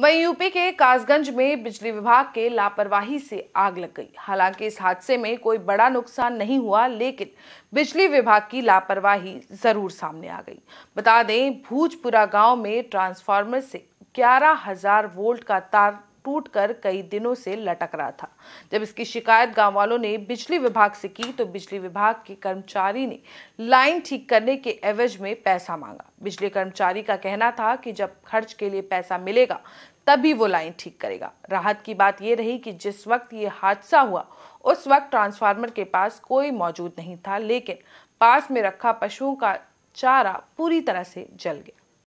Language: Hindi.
वहीं यूपी के कासगंज में बिजली विभाग के लापरवाही से आग लग गई हालांकि इस हादसे में कोई बड़ा नुकसान नहीं हुआ लेकिन बिजली विभाग की लापरवाही जरूर सामने आ गई बता दें भूजपुरा गांव में ट्रांसफार्मर से ग्यारह हजार वोल्ट का तार टूट कर कई दिनों से लटक रहा था जब इसकी शिकायत गांव वालों ने बिजली विभाग से की तो बिजली विभाग के कर्मचारी ने लाइन ठीक करने के एवज में पैसा मांगा बिजली कर्मचारी का कहना था कि जब खर्च के लिए पैसा मिलेगा तभी वो लाइन ठीक करेगा राहत की बात ये रही कि जिस वक्त ये हादसा हुआ उस वक्त ट्रांसफार्मर के पास कोई मौजूद नहीं था लेकिन पास में रखा पशुओं का चारा पूरी तरह से जल गया